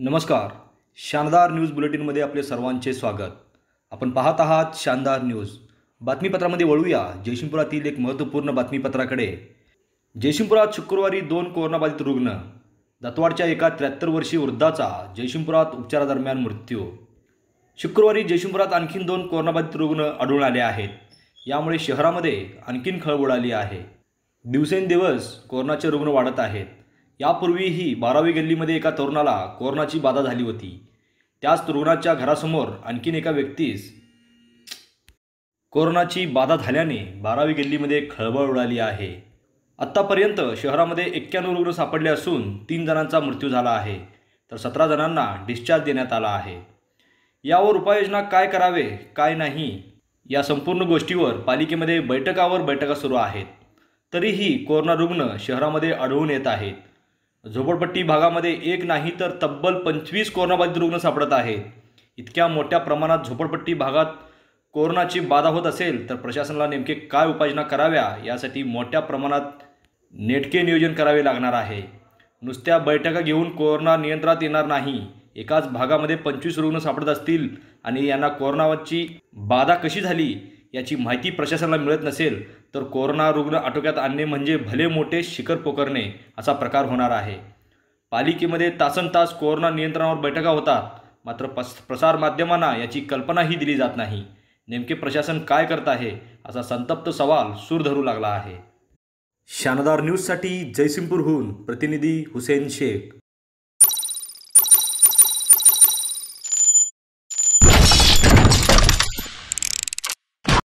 नमस्कार शानदार न्यूज बुलेटिनमध्ये आपले सर्वांचे स्वागत आपण पाहत आहात शानदार न्यूज बातमीपत्रामध्ये वळूया जयशिंपुरातील एक महत्त्वपूर्ण बातमीपत्राकडे जयशिंपुरात शुक्रवारी दोन कोरोनाबाधित रुग्ण दातवाडच्या एका त्र्याहत्तर वर्षीय वृद्धाचा जयशिंपुरात उपचारादरम्यान मृत्यू शुक्रवारी जयशिंपुरात आणखीन दोन कोरोनाबाधित रुग्ण आढळून आले आहेत यामुळे शहरामध्ये आणखीन खळबळ आली आहे दिवसेंदिवस कोरोनाचे रुग्ण वाढत आहेत यापूर्वीही बारावी गल्लीमध्ये एका तरुणाला कोरोनाची बाधा झाली होती त्याच तरुणाच्या घरासमोर आणखीन एका व्यक्तीस कोरोनाची बाधा झाल्याने बारावी गल्लीमध्ये खळबळ उडाली आहे आत्तापर्यंत शहरामध्ये एक्क्याण्णव रुग्ण सापडले असून तीन जणांचा मृत्यू झाला आहे तर सतरा जणांना डिस्चार्ज देण्यात आला आहे यावर उपाययोजना काय करावे काय नाही या संपूर्ण गोष्टीवर पालिकेमध्ये बैठकावर बैठका सुरू आहेत तरीही कोरोना रुग्ण शहरामध्ये आढळून येत आहेत झोपडपट्टी भागामध्ये एक नाही तर तब्बल पंचवीस कोरोनाबाधित रुग्ण सापडत आहे इतक्या मोठ्या प्रमाणात झोपडपट्टी भागात कोरोनाची बाधा होत असेल तर प्रशासनाला नेमके काय उपाययोजना कराव्या यासाठी मोठ्या प्रमाणात नेटके नियोजन करावे लागणार आहे नुसत्या बैठका घेऊन कोरोना नियंत्रणात येणार नाही एकाच भागामध्ये पंचवीस रुग्ण सापडत असतील आणि यांना कोरोनाची बाधा कशी झाली याची माहिती प्रशासनाला मिळत नसेल तर कोरोना रुग्ण आटोक्यात आणणे म्हणजे भले मोठे शिखर पोकरणे असा प्रकार होणार आहे पालिकेमध्ये तासन तास कोरोना नियंत्रणावर बैठका होतात मात्र पस प्रसारमाध्यमांना याची कल्पनाही दिली जात नाही नेमके प्रशासन काय करत आहे असा संतप्त सवाल सूर धरू लागला आहे शानदार न्यूजसाठी जयसिंगपूरहून प्रतिनिधी हुसेन शेख